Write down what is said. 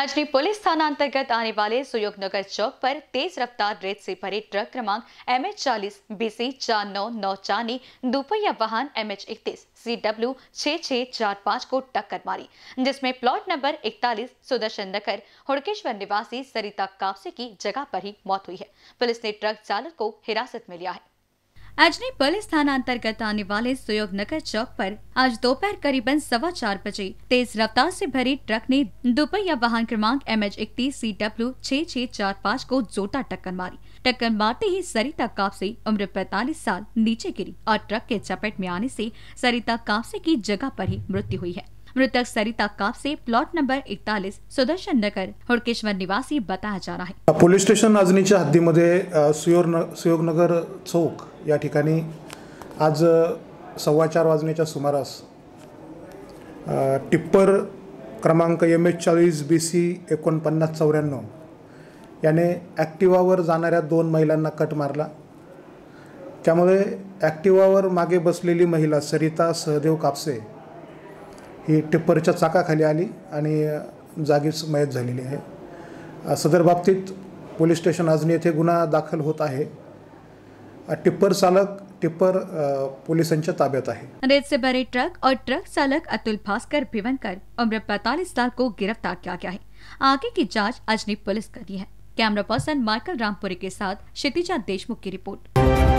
Ajni police थाना अंतर्गत आने वाले सुयोग नगर चौक पर तेज रफ्तार रेत से भरे ट्रक क्रमांक एम एच चालीस बीसी चार नौ नौ ने दोपहिया वाहन एम एच इकतीस सी डब्ल्यू छह छह चार पाँच को टक्कर मारी जिसमें प्लॉट नंबर इकतालीस सुदर्शन नगर हुड़केश्वर निवासी सरिता कापसे की जगह पर ही मौत हुई है पुलिस ने ट्रक चालक को हिरासत में लिया है अजनी पुलिस थाना अंतर्गत आने वाले सुयोग नगर चौक पर आज दोपहर करीबन सवा चार बजे तेज रफ्तार से भरी ट्रक ने दोपहिया वाहन क्रमांक एम एच इकतीस सी डब्ल्यू छह छह चार पाँच को जोटा टक्कर मारी टक्कर मारते ही सरिता कापसे उम्र पैतालीस साल नीचे गिरी और ट्रक के चपेट में आने से सरिता कापसे की जगह पर ही मृत्यु हुई है मृतक सरिता कापसे प्लॉट नंबर इकतालीस सुदर्शन नगर हुड़केश्वर निवासी बताया जा रहा है पोलीस स्टेशन हद्दी हद्दीमध्ये सुयोग नगर सुयोगनगर चौक या ठिकाणी आज सव्वा चार वाजण्याच्या सुमारास टिप्पर क्रमांक एम एच चाळीस बी सी एकोणपन्नास चौऱ्याण्णव याने ॲक्टिवावर जाणाऱ्या दोन महिलांना कट मारला त्यामुळे ॲक्टिवावर मागे बसलेली महिला सरिता सहदेव कापसे ही टिप्परच्या चाकाखाली आली आणि जागीच मयत झालेली आहे सदर बाबतीत पोलीस स्टेशन आजनी येथे गुन्हा दाखल होत आहे टिप्पर चालक टिप्पर पोलिसांच्या ताब्यात आहे रेत से भरे ट्रक और ट्रक चालक अतुल भास्कर भिवनकर उम्र पैतालीस साल को गिरफ्तार किया गया है आगे की जांच अजनी पुलिस कर रही है कैमरा पर्सन माइकल रामपुरी के साथ क्षितिजा देशमुख की रिपोर्ट